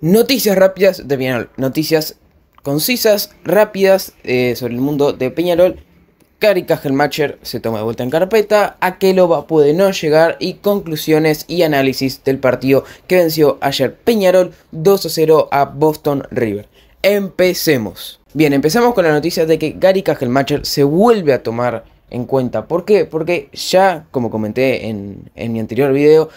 Noticias rápidas de Peñarol. Noticias concisas, rápidas eh, sobre el mundo de Peñarol. Gary Cajelmacher se toma de vuelta en carpeta. a puede no llegar. Y conclusiones y análisis del partido que venció ayer Peñarol 2 a 0 a Boston River. Empecemos. Bien, empezamos con la noticia de que Gary Cajelmacher se vuelve a tomar en cuenta. ¿Por qué? Porque ya, como comenté en, en mi anterior video,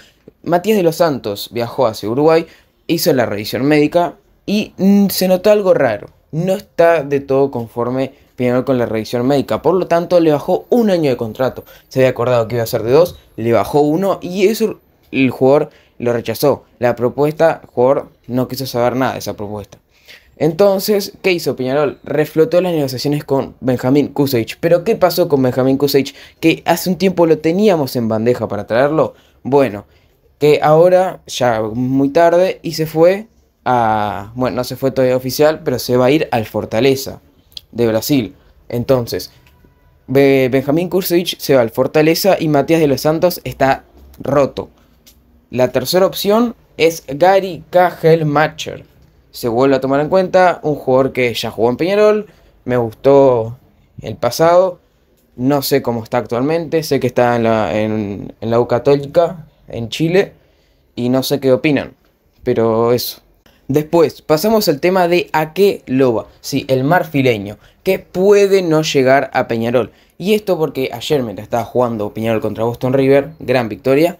Matías de los Santos viajó hacia Uruguay hizo la revisión médica y se notó algo raro. No está de todo conforme Piñarol con la revisión médica, por lo tanto le bajó un año de contrato. Se había acordado que iba a ser de dos, le bajó uno y eso el jugador lo rechazó. La propuesta, el jugador no quiso saber nada de esa propuesta. Entonces, ¿qué hizo Piñarol? Reflotó las negociaciones con Benjamín Kusevich. Pero ¿qué pasó con Benjamín Kusevich? Que hace un tiempo lo teníamos en bandeja para traerlo. Bueno, que ahora ya muy tarde y se fue a, bueno, no se fue todavía oficial, pero se va a ir al Fortaleza de Brasil. Entonces, Benjamín Kursevich se va al Fortaleza y Matías de los Santos está roto. La tercera opción es Gary Matcher Se vuelve a tomar en cuenta un jugador que ya jugó en Peñarol, me gustó el pasado, no sé cómo está actualmente, sé que está en la, en la U Católica, en Chile y no sé qué opinan, pero eso. Después, pasamos al tema de a qué loba, sí, el marfileño, que puede no llegar a Peñarol. Y esto porque ayer mientras estaba jugando Peñarol contra Boston River, gran victoria,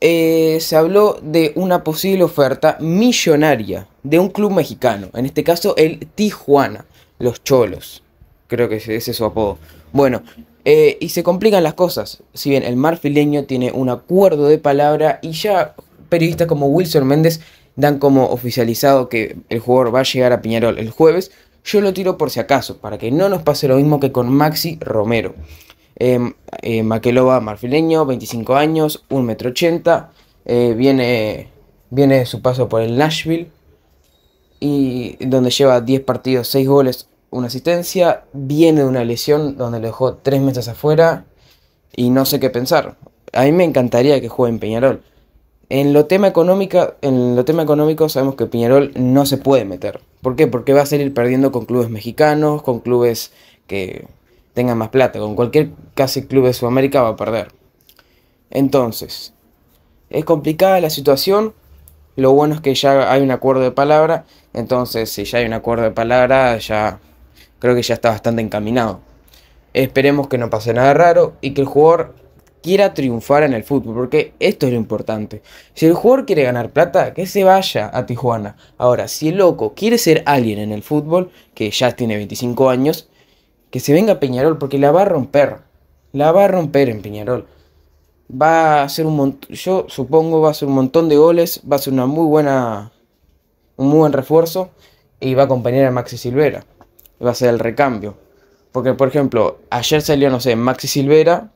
eh, se habló de una posible oferta millonaria de un club mexicano, en este caso el Tijuana, los Cholos, creo que ese es su apodo. Bueno, eh, y se complican las cosas. Si bien el marfileño tiene un acuerdo de palabra y ya periodistas como Wilson Méndez dan como oficializado que el jugador va a llegar a Piñarol el jueves, yo lo tiro por si acaso, para que no nos pase lo mismo que con Maxi Romero. Em, eh, Maquelova, marfileño, 25 años, 1,80m, eh, viene, viene de su paso por el Nashville, y donde lleva 10 partidos, 6 goles, una asistencia, viene de una lesión donde lo dejó tres meses afuera y no sé qué pensar. A mí me encantaría que juegue en Peñarol. En lo, tema económica, en lo tema económico sabemos que Peñarol no se puede meter. ¿Por qué? Porque va a seguir perdiendo con clubes mexicanos, con clubes que tengan más plata, con cualquier casi club de Sudamérica va a perder. Entonces, es complicada la situación. Lo bueno es que ya hay un acuerdo de palabra. Entonces, si ya hay un acuerdo de palabra, ya creo que ya está bastante encaminado. Esperemos que no pase nada raro y que el jugador quiera triunfar en el fútbol, porque esto es lo importante. Si el jugador quiere ganar plata, que se vaya a Tijuana. Ahora, si el loco quiere ser alguien en el fútbol, que ya tiene 25 años, que se venga a Peñarol, porque la va a romper. La va a romper en Peñarol. Va a hacer un montón, yo supongo, va a hacer un montón de goles, va a ser una muy buena, un muy buen refuerzo y va a acompañar a Maxi Silvera va a ser el recambio. Porque, por ejemplo, ayer salió, no sé, Maxi Silvera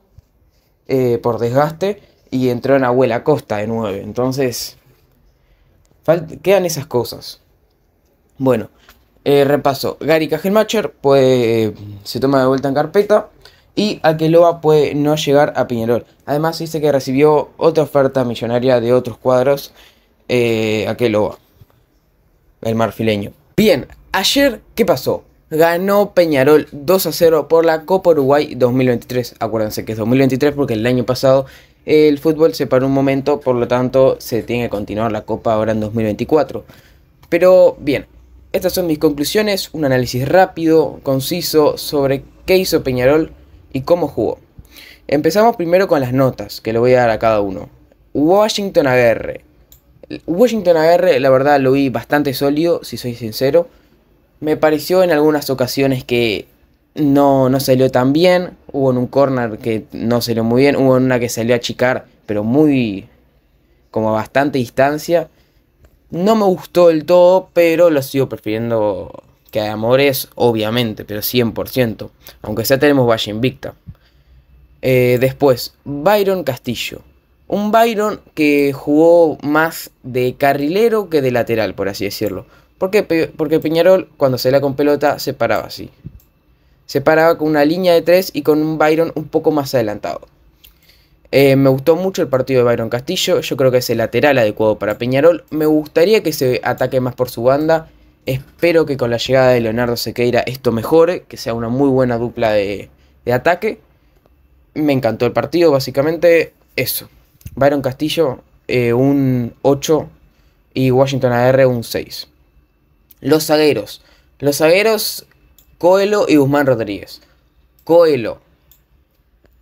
eh, por desgaste y entró en Abuela Costa de 9. Entonces, quedan esas cosas. Bueno, eh, repaso. Gary Cajelmacher puede, eh, se toma de vuelta en carpeta y Akeloa puede no llegar a Piñerol. Además dice que recibió otra oferta millonaria de otros cuadros eh, el marfileño. Bien, ayer, ¿qué pasó? ganó Peñarol 2 a 0 por la Copa Uruguay 2023. Acuérdense que es 2023 porque el año pasado el fútbol se paró un momento, por lo tanto se tiene que continuar la Copa ahora en 2024. Pero bien, estas son mis conclusiones, un análisis rápido, conciso sobre qué hizo Peñarol y cómo jugó. Empezamos primero con las notas que le voy a dar a cada uno. Washington Aguirre. Washington Aguirre, la verdad, lo vi bastante sólido, si soy sincero. Me pareció en algunas ocasiones que no, no salió tan bien. Hubo en un corner que no salió muy bien. Hubo en una que salió a achicar, pero muy. como a bastante distancia. No me gustó del todo, pero lo sigo prefiriendo que a Amores, obviamente, pero 100%. Aunque ya tenemos Valle Invicta. Eh, después, Byron Castillo. Un Byron que jugó más de carrilero que de lateral, por así decirlo. ¿Por qué? Porque Peñarol, cuando se la con pelota, se paraba así. Se paraba con una línea de tres y con un Byron un poco más adelantado. Eh, me gustó mucho el partido de Byron Castillo. Yo creo que es el lateral adecuado para Peñarol. Me gustaría que se ataque más por su banda. Espero que con la llegada de Leonardo Sequeira esto mejore, que sea una muy buena dupla de, ataque. Me encantó el partido, básicamente eso. Byron Castillo, eh, un 8 y Washington AR un 6. Los zagueros. Los zagueros, Coelho y Guzmán Rodríguez. Coelho.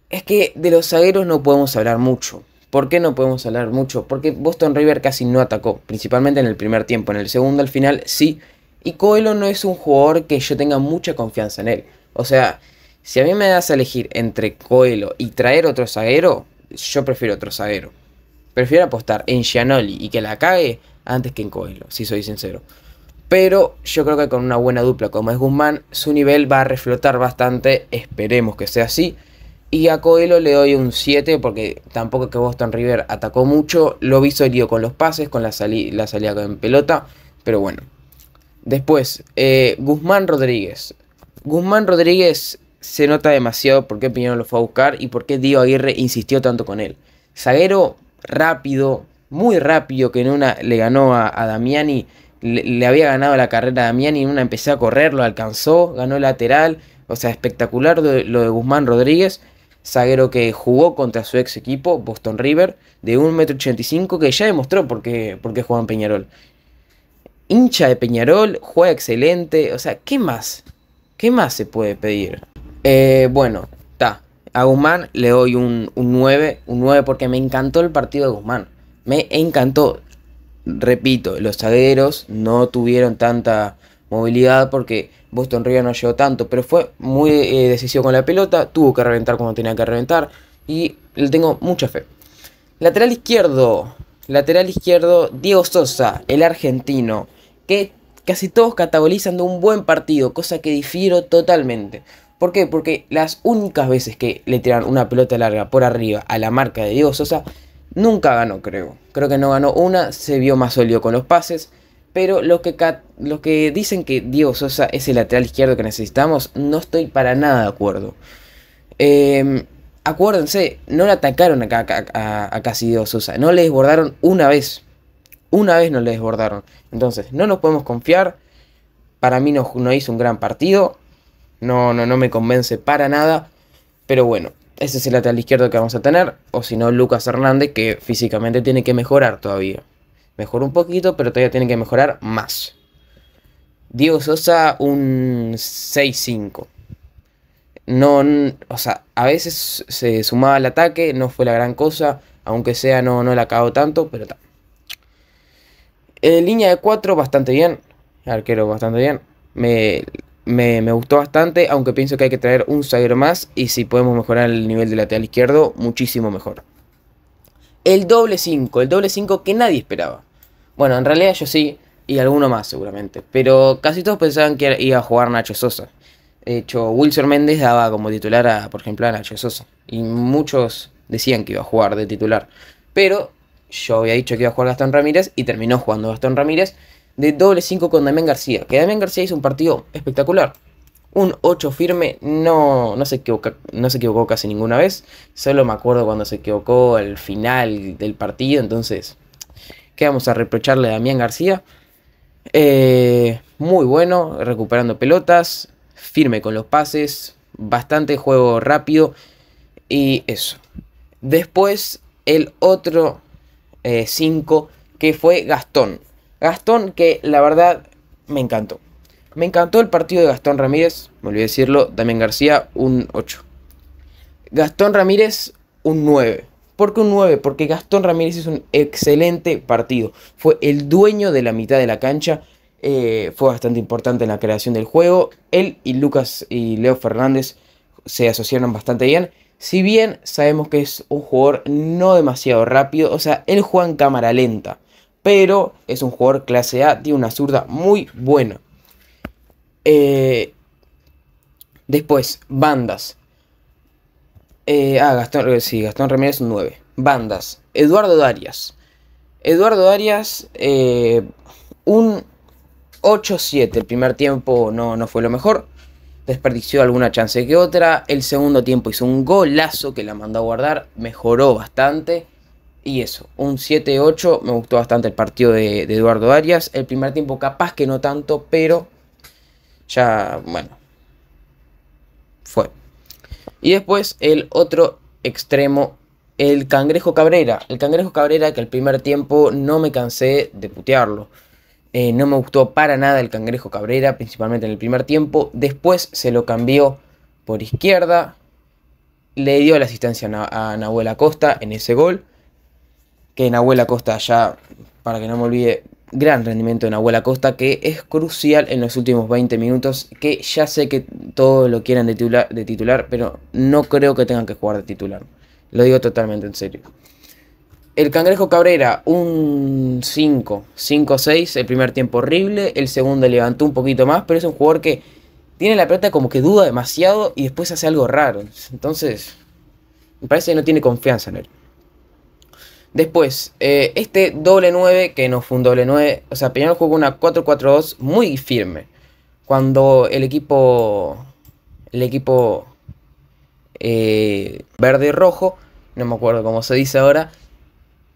Es que de los zagueros no podemos hablar mucho. ¿Por qué no podemos hablar mucho? Porque Boston River casi no atacó, principalmente en el primer tiempo. En el segundo, al final, sí. Y Coelho no es un jugador que yo tenga mucha confianza en él. O sea, si a mí me das a elegir entre Coelho y traer otro zaguero, yo prefiero otro zaguero. Prefiero apostar en Gianoli y que la cague antes que en Coelho, si soy sincero. Pero yo creo que con una buena dupla como es Guzmán, su nivel va a reflotar bastante. Esperemos que sea así. Y a Coelho le doy un 7 porque tampoco que Boston River atacó mucho. Lo vi lío con los pases, con la, salida en pelota. Pero bueno. Después, eh, Guzmán Rodríguez. Guzmán Rodríguez se nota demasiado por qué lo fue a buscar y por qué Dio Aguirre insistió tanto con él. Zaguero rápido, muy rápido, que en una le ganó a Damiani le, había ganado la carrera a Damián y una empezó a correr, lo alcanzó, ganó lateral, o sea, espectacular lo de Guzmán Rodríguez, zaguero que jugó contra su ex equipo, Boston River, de 1,85m que ya demostró por qué, por juega en Peñarol. Hincha de Peñarol, juega excelente, o sea, ¿qué más? ¿Qué más se puede pedir? Eh, bueno, está. A Guzmán le doy un, un 9, un 9 porque me encantó el partido de Guzmán. Me encantó repito, los zagueros no tuvieron tanta movilidad porque Boston River no llegó tanto, pero fue muy decisión eh, decisivo con la pelota, tuvo que reventar cuando tenía que reventar y le tengo mucha fe. Lateral izquierdo, lateral izquierdo Diego Sosa, el argentino, que casi todos catabolizan de un buen partido, cosa que difiero totalmente. ¿Por qué? Porque las únicas veces que le tiran una pelota larga por arriba a la marca de Diego Sosa Nunca ganó, creo. Creo que no ganó una, se vio más sólido con los pases. Pero los que, que dicen que Diego Sosa es el lateral izquierdo que necesitamos, no estoy para nada de acuerdo. Em, acuérdense, no le atacaron a, a, casi Diego Sosa, no le desbordaron una vez. Una vez no le desbordaron. Entonces, no nos podemos confiar. Para mí no, no hizo un gran partido. No, no, no me convence para nada. Pero bueno, ese es el lateral izquierdo que vamos a tener. O si no, Lucas Hernández, que físicamente tiene que mejorar todavía. Mejoró un poquito, pero todavía tiene que mejorar más. Diego Sosa, un 6-5. No, o sea, a veces se sumaba al ataque, no fue la gran cosa. Aunque sea, no, no la acabo tanto, pero está. En eh, línea de 4, bastante bien. Arquero, bastante bien. Me, me, gustó bastante, aunque pienso que hay que traer un zaguero más y si podemos mejorar el nivel de lateral izquierdo, muchísimo mejor. El doble 5, el doble 5 que nadie esperaba. Bueno, en realidad yo sí, y alguno más seguramente, pero casi todos pensaban que iba a jugar Nacho Sosa. De hecho, Wilson Méndez daba como titular, a, por ejemplo, a Nacho Sosa, y muchos decían que iba a jugar de titular, pero yo había dicho que iba a jugar Gastón Ramírez y terminó jugando Gastón Ramírez de doble 5 con Damián García. Que Damián García hizo un partido espectacular. Un 8 firme, no, no, se no se equivocó casi ninguna vez. Solo me acuerdo cuando se equivocó al final del partido. Entonces, ¿qué vamos a reprocharle a Damián García? Eh, muy bueno, recuperando pelotas, firme con los pases, bastante juego rápido y eso. Después, el otro 5 eh, que fue Gastón. Gastón, que la verdad me encantó. Me encantó el partido de Gastón Ramírez, me olvidé decirlo, Damián García un 8. Gastón Ramírez un 9. ¿Por qué un 9? Porque Gastón Ramírez es un excelente partido. Fue el dueño de la mitad de la cancha. Eh, fue bastante importante en la creación del juego. Él y Lucas y Leo Fernández se asociaron bastante bien. Si bien sabemos que es un jugador no demasiado rápido, o sea, él juega en cámara lenta pero es un jugador clase A, tiene una zurda muy buena. Eh, después, bandas. Eh, ah, Gastón, eh, sí, Gastón un 9. Bandas. Eduardo Darias. Eduardo Darias, un 8-7. El primer tiempo no, no fue lo mejor. Desperdició alguna chance que otra. El segundo tiempo hizo un golazo que la mandó a guardar. Mejoró bastante. Y eso, un 7-8, me gustó bastante el partido de, Eduardo Arias. El primer tiempo capaz que no tanto, pero ya, bueno, fue. Y después el otro extremo, el Cangrejo Cabrera. El Cangrejo Cabrera que el primer tiempo no me cansé de putearlo. Eh, no me gustó para nada el Cangrejo Cabrera, principalmente en el primer tiempo. Después se lo cambió por izquierda. Le dio la asistencia a, a Nahuel en ese gol en Abuela Costa ya, para que no me olvide, gran rendimiento de Abuela Costa que es crucial en los últimos 20 minutos, que ya sé que todos lo quieran de titular, de titular pero no creo que tengan que jugar de titular. Lo digo totalmente en serio. El Cangrejo Cabrera, un 5, 5-6, el primer tiempo horrible, el segundo levantó un poquito más, pero es un jugador que tiene la plata como que duda demasiado y después hace algo raro. Entonces, me parece que no tiene confianza en él. Después, eh, este doble 9, que no fue un doble 9, o sea, Peñarol jugó una 4-4-2 muy firme. Cuando el equipo, el equipo eh, verde y rojo, no me acuerdo cómo se dice ahora,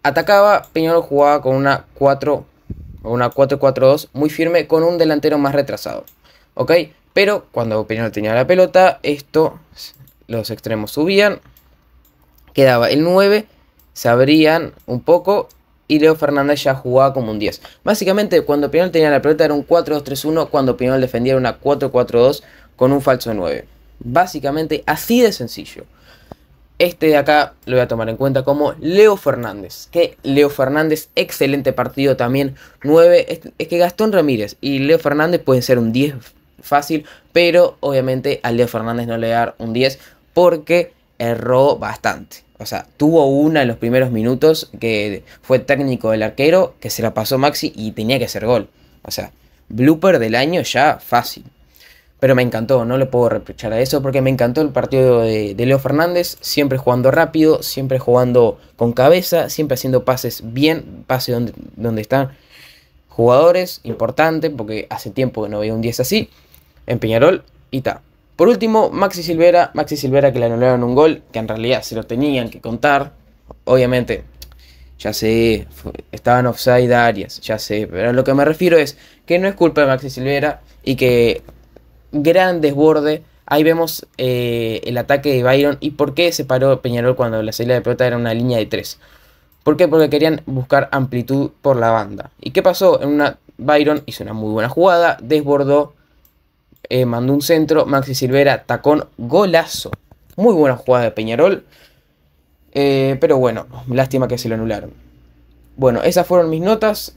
atacaba, Peñarol jugaba con una 4 4 2 muy firme con un delantero más retrasado. ¿Ok? Pero cuando Peñarol tenía la pelota, esto, los extremos subían, quedaba el 9 se abrían un poco y Leo Fernández ya jugaba como un 10. Básicamente, cuando Pinal tenía la pelota era un 4-2-3-1, cuando Pinal defendía era una 4-4-2 con un falso 9. Básicamente, así de sencillo. Este de acá lo voy a tomar en cuenta como Leo Fernández. Que Leo Fernández, excelente partido también. 9. Es que Gastón Ramírez y Leo Fernández pueden ser un 10 fácil. Pero obviamente a Leo Fernández no le dar un 10 porque erró bastante. O sea, tuvo una en los primeros minutos que fue técnico del arquero, que se la pasó Maxi y tenía que hacer gol. O sea, blooper del año ya fácil. Pero me encantó, no le puedo reprochar a eso porque me encantó el partido de, Leo Fernández, siempre jugando rápido, siempre jugando con cabeza, siempre haciendo pases bien, pases donde, están jugadores, importante, porque hace tiempo que no veía un 10 así, en Peñarol y ta. Por último, Maxi Silvera, Maxi Silvera que le anularon un gol, que en realidad se lo tenían que contar. Obviamente, ya sé, estaban offside Arias, ya sé, pero a lo que me refiero es que no es culpa de Maxi Silvera y que gran desborde. Ahí vemos eh, el ataque de Byron y por qué se paró Peñarol cuando la salida de pelota era una línea de 3. ¿Por qué? Porque querían buscar amplitud por la banda. ¿Y qué pasó? En una, Byron hizo una muy buena jugada, desbordó eh, mandó un centro, Maxi Silvera, tacón, golazo. Muy buena jugada de Peñarol. Eh, pero bueno, lástima que se lo anularon. Bueno, esas fueron mis notas.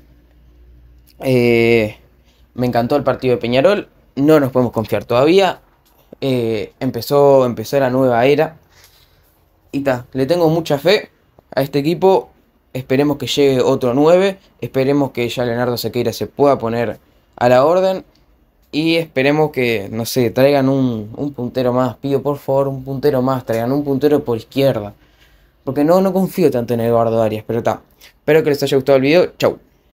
Eh, me encantó el partido de Peñarol. No nos podemos confiar todavía. empezó, empezó la nueva era. Y ta, le tengo mucha fe a este equipo. Esperemos que llegue otro 9. Esperemos que ya Leonardo Sequeira se pueda poner a la orden. Y esperemos que, no sé, traigan un, puntero más. Pido por favor un puntero más. Traigan un puntero por izquierda. Porque no, no confío tanto en Eduardo Arias. Pero está. Espero que les haya gustado el video. Chau.